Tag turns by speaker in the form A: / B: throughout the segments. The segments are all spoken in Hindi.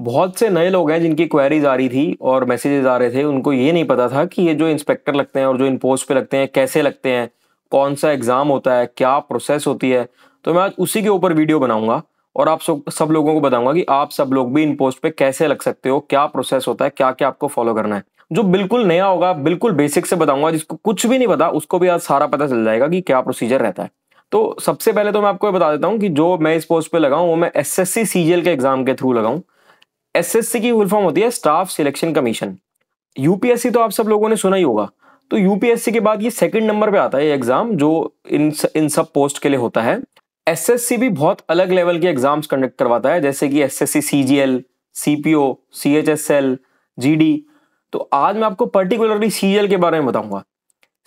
A: बहुत से नए लोग हैं जिनकी क्वेरीज आ रही थी और मैसेजेस आ रहे थे उनको ये नहीं पता था कि ये जो इंस्पेक्टर लगते हैं और जो इन पोस्ट पे लगते हैं कैसे लगते हैं कौन सा एग्ज़ाम होता है क्या प्रोसेस होती है तो मैं आज उसी के ऊपर वीडियो बनाऊंगा और आप सब लोगों को बताऊंगा कि आप सब लोग भी इन पोस्ट पे कैसे लग सकते हो क्या प्रोसेस होता है क्या क्या आपको फॉलो करना है जो बिल्कुल नया होगा बिल्कुल बेसिक से बताऊंगा जिसको कुछ भी नहीं पता उसको भी आज सारा पता चल जाएगा कि क्या प्रोसीजर रहता है तो सबसे पहले तो मैं आपको बता देता हूँ कि जो मैं इस पोस्ट पे लगाऊँ वो मैं एस एस के एग्जाम के थ्रू लगाऊँ एसएससी की फुल फॉर्म होती है स्टाफ सिलेक्शन कमीशन यूपीएससी तो आप सब लोगों ने सुना ही होगा तो यूपीएससी के बाद ये सेकंड नंबर पे आता है एग्जाम जो इन इन सब पोस्ट के लिए होता है एसएससी भी बहुत अलग लेवल के एग्जाम्स कंडक्ट करवाता है जैसे कि SSC CGL CPO CHSL GD तो आज मैं आपको पर्टिकुलरली सीजीएल के बारे में बताऊंगा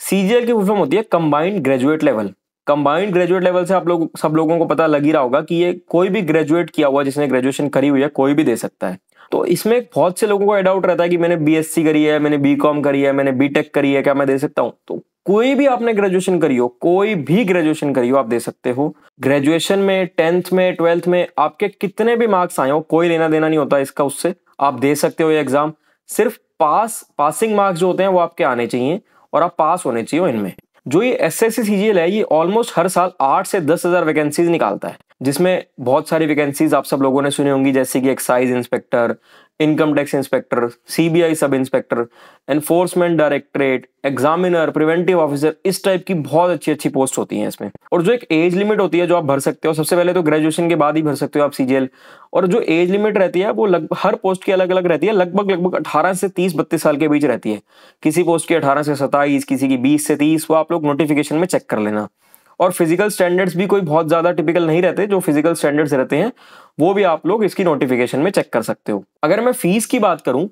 A: सीजीएल की फुल फॉर्म होती है combined graduate level combined graduate level से आप लोग सब लोगों को पता लग ही रहा होगा कि ये कोई भी ग्रेजुएट किया हुआ जिसने ग्रेजुएशन करी हुई है कोई भी दे सकता है तो इसमें बहुत से लोगों को डाउट रहता है कि मैंने बीएससी करी है मैंने बीकॉम करी है मैंने बीटेक करी है क्या मैं दे सकता हूं तो कोई भी आपने ग्रेजुएशन करी हो कोई भी ग्रेजुएशन करी हो आप दे सकते हो ग्रेजुएशन में टेंथ में ट्वेल्थ में आपके कितने भी मार्क्स आए हो कोई लेना देना नहीं होता इसका उससे आप दे सकते हो ये एग्जाम सिर्फ पास पासिंग मार्क्स जो होते हैं वो आपके आने चाहिए और आप पास होने चाहिए इनमें जो ये एस एस है ये ऑलमोस्ट हर साल आठ से दस हज़ार वैकेंसीज निकालता है जिसमें बहुत सारी वैकेंसीज आप सब लोगों ने सुनी होंगी जैसे कि excise inspector income tax inspector CBI sub inspector enforcement directorate examiner preventive officer इस टाइप की बहुत अच्छी अच्छी पोस्ट होती हैं इसमें और जो एक एज लिमिट होती है जो आप भर सकते हो सबसे पहले तो ग्रेजुएशन के बाद ही भर सकते हो आप सीजीएल और जो एज लिमिट रहती है वो लग हर पोस्ट की अलग अलग रहती है लगभग लगभग अठारह से तीस बत्तीस साल के बीच रहती है किसी पोस्ट की अठारह से सताईस किसी की बीस से तीस वो आप लोग नोटिफिकेशन में चेक कर लेना और फिजिकल स्टैंडर्ड्स भी कोई बहुत ज़्यादा टिपिकल नहीं रहते जो फिजिकल स्टैंडर्ड्स रहते हैं वो भी आप लोग इसकी नोटिफिकेशन में चेक कर सकते हो अगर मैं फीस की बात करूं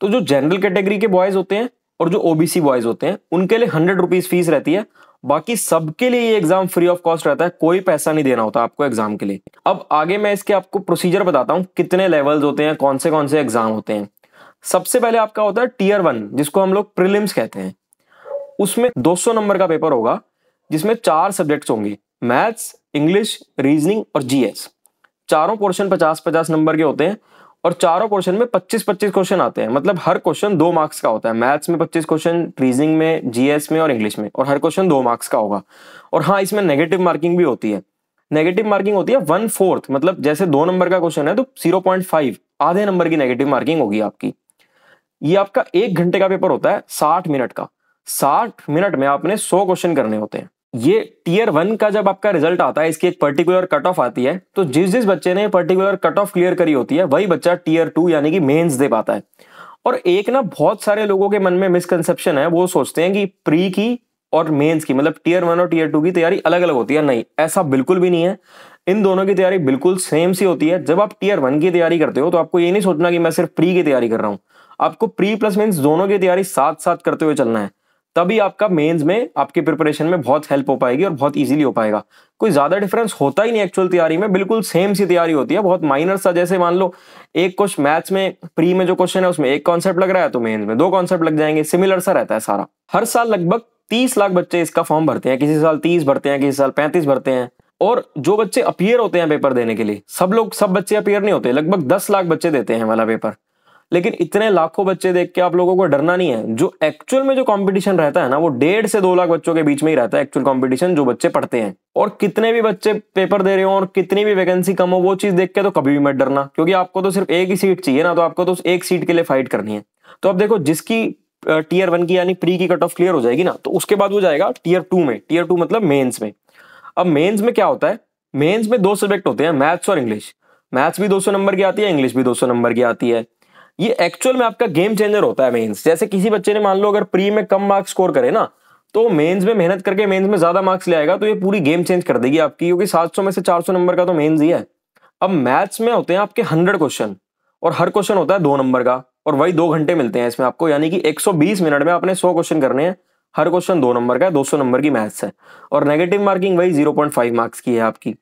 A: तो जो जनरल कैटेगरी के बॉयज होते हैं और जो ओबीसी बॉयज होते हैं उनके लिए हंड्रेड रुपीज फीस रहती है बाकी सबके लिए ये एग्जाम फ्री ऑफ कॉस्ट रहता है कोई पैसा नहीं देना होता आपको एग्जाम के लिए अब आगे मैं इसके आपको प्रोसीजर बताता हूँ कितने लेवल्स होते हैं कौन से कौन से एग्जाम होते हैं सबसे पहले आपका होता है टीयर वन जिसको हम लोग प्रिलिम्स कहते हैं उसमें 200 नंबर का पेपर होगा जिसमें चार सब्जेक्ट्स होंगे मैथ्स इंग्लिश रीजनिंग और जीएस चारों पोर्शन पचास पचास नंबर के होते हैं और चारों क्वेश्चन में पच्चीस पच्चीस क्वेश्चन आते हैं मतलब हर क्वेश्चन दो मार्क्स का होता है मैथ्स में पच्चीस क्वेश्चन रीजनिंग में जीएस में और इंग्लिश में और हर क्वेश्चन दो मार्क्स का होगा और हाँ इसमें नेगेटिव मार्किंग भी होती है नेगेटिव मार्किंग होती है वन फोर्थ मतलब जैसे दो नंबर का क्वेश्चन है तो जीरो पॉइंट फाइव आधे नंबर की नेगेटिव मार्किंग होगी आपकी ये आपका एक घंटे का पेपर होता है साठ मिनट का साठ मिनट में आपने सौ क्वेश्चन करने होते हैं ये टीयर वन का जब आपका रिजल्ट आता है इसकी एक पर्टिकुलर कट ऑफ आती है तो जिस जिस बच्चे ने पर्टिकुलर कट ऑफ क्लियर करी होती है वही बच्चा टीयर टू यानी कि मेन्स दे पाता है और एक ना बहुत सारे लोगों के मन में मिसकनसेप्शन है वो सोचते हैं कि प्री की और मेन्स की मतलब टीयर वन और टीयर टू की तैयारी अलग अलग होती है नहीं ऐसा बिल्कुल भी नहीं है इन दोनों की तैयारी बिल्कुल सेम सी होती है जब आप टीयर वन की तैयारी करते हो तो आपको ये नहीं सोचना कि मैं सिर्फ प्री की तैयारी कर रहा हूं आपको प्री प्लस मेन्स दोनों की तैयारी साथ साथ करते हुए चलना है तभी आपका मेंस में आपके प्रिपरेशन में बहुत हेल्प हो पाएगी और बहुत इजीली हो पाएगा कोई ज़्यादा डिफरेंस होता ही नहीं एक्चुअल तैयारी में बिल्कुल सेम सी तैयारी होती है बहुत माइनर सा जैसे मान लो एक कुछ मैथ्स में प्री में जो क्वेश्चन है उसमें एक कॉन्सेप्ट लग रहा है तो मेन्स में दो कॉन्सेप्ट लग जाएंगे सिमिलर सा रहता है सारा हर साल लगभग तीस लाख बच्चे इसका फॉर्म भरते हैं किसी साल तीस भरते हैं किसी साल पैंतीस भरते हैं और जो बच्चे अपियर होते हैं पेपर देने के लिए सब लोग सब बच्चे अपियर नहीं होते लगभग दस लाख बच्चे देते हैं वाला पेपर लेकिन इतने लाखों बच्चे देख के आप लोगों को डरना नहीं है जो एक्चुअल में जो कंपटीशन रहता है ना वो डेढ़ से दो लाख बच्चों के बीच में ही रहता है एक्चुअल कंपटीशन जो बच्चे पढ़ते हैं और कितने भी बच्चे पेपर दे रहे हो और कितनी भी वैकेंसी कम हो वो चीज देख के तो कभी भी मत डरना क्योंकि आपको तो सिर्फ एक ही सीट चाहिए ना तो आपको तो एक सीट के लिए फाइट करनी है तो अब देखो जिसकी टीयर वन की यानी प्री की कट ऑफ क्लियर हो जाएगी ना तो उसके बाद वो जाएगा टीयर टू में टीयर टू मतलब मेन्स में अब मेन्स में क्या होता है मेन्स में दो सब्जेक्ट होते हैं मैथ्स और इंग्लिश मैथ्स भी 200 नंबर की आती है इंग्लिश भी 200 नंबर की आती है ये एक्चुअल में आपका गेम चेंजर होता है मेंस जैसे किसी बच्चे ने मान लो अगर प्री में कम मार्क्स स्कोर करे ना तो मेंस में मेहनत करके मेंस में ज्यादा मार्क्स ले आएगा तो ये पूरी गेम चेंज कर देगी आपकी क्योंकि 700 में से 400 नंबर का तो मेंस ही है अब मैथ्स में होते हैं आपके 100 क्वेश्चन और हर क्वेश्चन होता है दो नंबर का और वही दो घंटे मिलते हैं इसमें आपको यानी कि 120 मिनट में आपने 100 क्वेश्चन करने हैं हर क्वेश्चन दो नंबर का है दो नंबर की मैथ्स है और नेगेटिव मार्किंग वही जीरो मार्क्स की है आपकी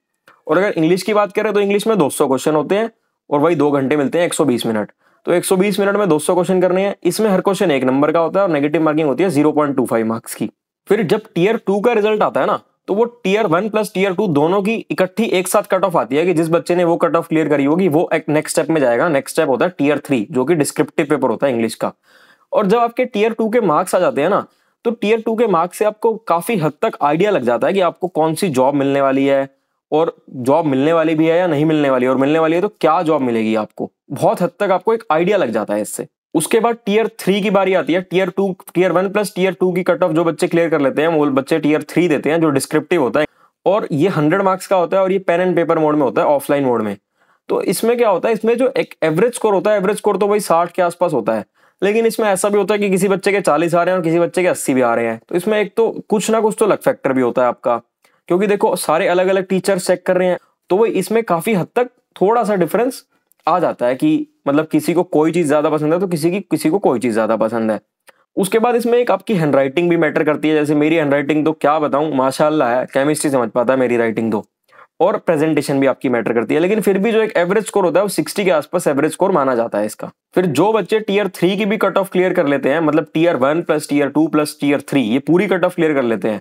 A: और अगर इंग्लिश की बात करें तो इंग्लिश में दो क्वेश्चन होते हैं और वही दो घंटे मिलते हैं एक मिनट तो 120 मिनट में 200 क्वेश्चन करने हैं इसमें हर क्वेश्चन एक नंबर का होता है और नेगेटिव मार्किंग होती है 0.25 मार्क्स की फिर जब टीयर टू का रिजल्ट आता है ना तो वो tier one plus tier two दोनों की इकट्ठी एक साथ कट ऑफ आती है कि जिस बच्चे ने वो कट ऑफ क्लियर करी होगी वो नेक्स्ट स्टेप में जाएगा नेक्स्ट स्टेप होता है टीयर थ्री जो कि डिस्क्रिप्टिव पेपर होता है इंग्लिश का और जब आपके टीयर टू के मार्क्स आ जाते हैं ना तो टीयर टू के मार्क्स से आपको काफी हद तक आइडिया लग जाता है कि आपको कौन सी जॉब मिलने वाली है और जॉब मिलने वाली भी है या नहीं मिलने वाली और मिलने वाली है तो क्या जॉब मिलेगी आपको बहुत हद तक आपको एक आइडिया लग जाता है इससे उसके बाद टीयर थ्री की बारी आती है tier two tier one plus tier two की कट ऑफ जो बच्चे क्लियर कर लेते हैं वो बच्चे टीयर थ्री देते हैं जो डिस्क्रिप्टिव होता है और ये हंड्रेड मार्क्स का होता है और ये पेन एंड पेपर मोड में होता है ऑफलाइन मोड में तो इसमें क्या होता है इसमें जो एक एवरेज स्कोर होता है एवरेज स्कोर तो वही साठ के आसपास होता है लेकिन इसमें ऐसा भी होता है कि किसी बच्चे के चालीस आ रहे हैं और किसी बच्चे के अस्सी भी आ रहे हैं तो इसमें एक तो कुछ ना कुछ तो लक फैक्टर भी होता है आपका क्योंकि देखो सारे अलग अलग टीचर चेक कर रहे हैं तो वो इसमें काफ़ी हद तक थोड़ा सा डिफरेंस आ जाता है कि मतलब किसी को कोई चीज़ ज़्यादा पसंद है तो किसी की किसी को कोई चीज़ ज़्यादा पसंद है उसके बाद इसमें एक आपकी हैंड राइटिंग भी मैटर करती है जैसे मेरी हैंड राइटिंग तो क्या बताऊं माशाला है केमिस्ट्री समझ पाता है मेरी राइटिंग तो और प्रेजेंटेशन भी आपकी मैटर करती है लेकिन फिर भी जो एक एवरेज स्कोर होता है वो सिक्सटी के आसपास एवरेज स्कोर माना जाता है इसका फिर जो बच्चे टीयर थ्री की भी कट ऑफ क्लियर कर लेते हैं मतलब tier one plus tier two plus tier three ये पूरी कट ऑफ क्लियर कर लेते हैं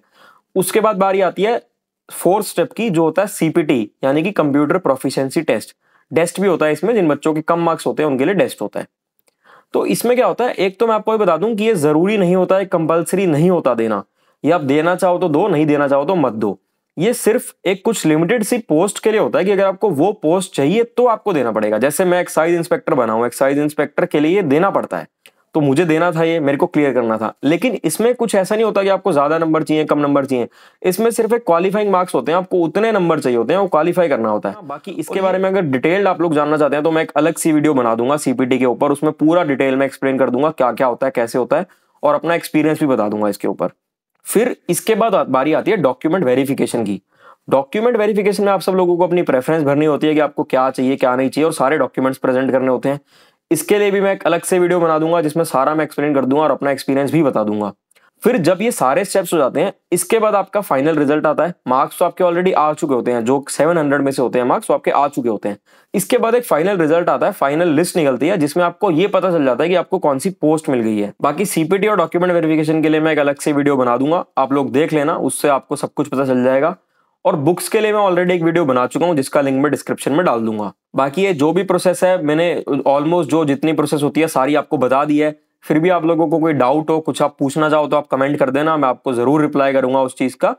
A: उसके बाद बारी आती है फोर्थ स्टेप की जो होता है सीपीटी यानी कि कंप्यूटर प्रोफिशिएंसी टेस्ट डेस्ट भी होता है इसमें जिन बच्चों के कम मार्क्स होते हैं उनके लिए डेस्ट होता है तो इसमें क्या होता है एक तो मैं आपको ये बता दूं कि ये जरूरी नहीं होता है कंपल्सरी नहीं होता देना ये आप देना चाहो तो दो नहीं देना चाहो तो मत दो ये सिर्फ एक कुछ लिमिटेड सी पोस्ट के लिए होता है कि अगर आपको वो पोस्ट चाहिए तो आपको देना पड़ेगा जैसे मैं एक्साइज इंस्पेक्टर बनाऊ एक्साइज इंस्पेक्टर के लिए देना पड़ता है तो मुझे देना था ये मेरे को क्लियर करना था लेकिन इसमें कुछ ऐसा नहीं होता कि आपको ज्यादा नंबर चाहिए कम नंबर चाहिए इसमें सिर्फ एक क्वालिफाइंग मार्क्स होते हैं आपको उतने नंबर चाहिए होते हैं वो क्वालिफाई करना होता है हाँ, बाकी इसके बारे में अगर डिटेल्ड आप लोग जानना चाहते हैं तो मैं एक अलग सी वीडियो बना दूंगा सीपीटी के ऊपर उसमें पूरा डिटेल में एक्सप्लेन कर दूंगा क्या क्या होता है कैसे होता है और अपना एक्सपीरियंस भी बता दूंगा इसके ऊपर फिर इसके बाद बारी आती है डॉक्यूमेंट वेरिफिकेशन की डॉक्यूमेंट वेरिफिकेशन में आप सब लोगों को अपनी प्रेफरेंस भरनी होती है कि आपको क्या चाहिए क्या नहीं चाहिए और सारे डॉक्यूमेंट्स प्रेजेंट करने होते हैं इसके लिए भी मैं एक अलग से वीडियो बना दूंगा जिसमें सारा मैं एक्सप्लेन कर दूंगा और अपना एक्सपीरियंस भी बता दूंगा फिर जब ये सारे स्टेप्स हो जाते हैं इसके बाद आपका फाइनल रिजल्ट आता है मार्क्स तो आपके ऑलरेडी आ चुके होते हैं जो 700 में से होते हैं मार्क्स तो आपके आ चुके होते हैं इसके बाद एक फाइनल रिजल्ट आता है फाइनल लिस्ट निकलती है जिसमें आपको ये पता चल जाता है कि आपको कौन सी पोस्ट मिल गई है बाकी सीपीटी और डॉक्यूमेंट वेरिफिकेशन के लिए मैं एक अलग से वीडियो बना दूंगा आप लोग देख लेना उससे आपको सब कुछ पता चल जाएगा और बुक्स के लिए मैं ऑलरेडी एक वीडियो बना चुका हूँ जिसका लिंक मैं डिस्क्रिप्शन में डाल दूंगा बाकी ये जो भी प्रोसेस है मैंने ऑलमोस्ट जो जितनी प्रोसेस होती है सारी आपको बता दी है फिर भी आप लोगों को कोई डाउट हो कुछ आप पूछना चाहो तो आप कमेंट कर देना मैं आपको जरूर रिप्लाई करूंगा उस चीज का